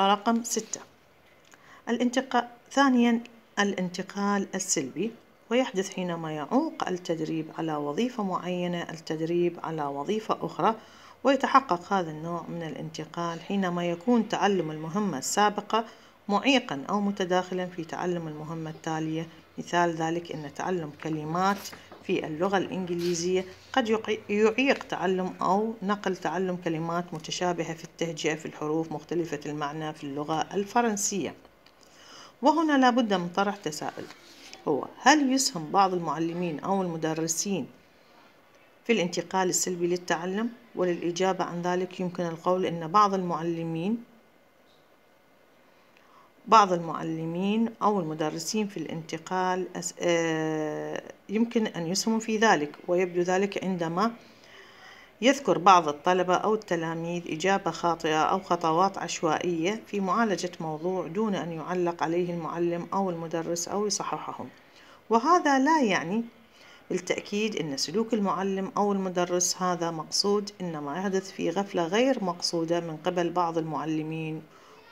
رقم ستة الانتقاء ثانيا الانتقال السلبي ويحدث حينما يعوق التدريب على وظيفة معينة التدريب على وظيفة أخرى ويتحقق هذا النوع من الانتقال حينما يكون تعلم المهمة السابقة معيقا أو متداخلا في تعلم المهمة التالية مثال ذلك أن تعلم كلمات في اللغة الإنجليزية قد يعيق تعلم أو نقل تعلم كلمات متشابهة في التهجئة في الحروف مختلفة المعنى في اللغة الفرنسية وهنا لابد من طرح تساؤل هو هل يسهم بعض المعلمين أو المدرسين في الانتقال السلبي للتعلم وللإجابة عن ذلك يمكن القول أن بعض المعلمين بعض المعلمين أو المدرسين في الانتقال يمكن أن يسهم في ذلك ويبدو ذلك عندما يذكر بعض الطلبة أو التلاميذ إجابة خاطئة أو خطوات عشوائية في معالجة موضوع دون أن يعلق عليه المعلم أو المدرس أو يصححهم وهذا لا يعني بالتأكيد أن سلوك المعلم أو المدرس هذا مقصود إنما يحدث في غفلة غير مقصودة من قبل بعض المعلمين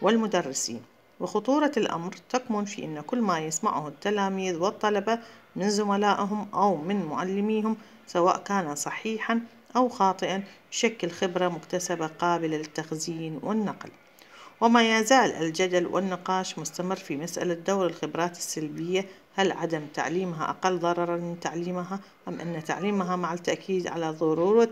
والمدرسين وخطورة الأمر تكمن في أن كل ما يسمعه التلاميذ والطلبة من زملائهم أو من معلميهم سواء كان صحيحا أو خاطئا يشكل خبرة مكتسبة قابلة للتخزين والنقل وما يزال الجدل والنقاش مستمر في مسألة دور الخبرات السلبية هل عدم تعليمها أقل ضررا من تعليمها أم أن تعليمها مع التأكيد على ضرورة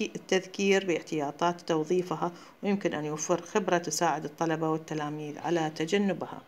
التذكير باحتياطات توظيفها ويمكن أن يوفر خبرة تساعد الطلبة والتلاميذ على تجنبها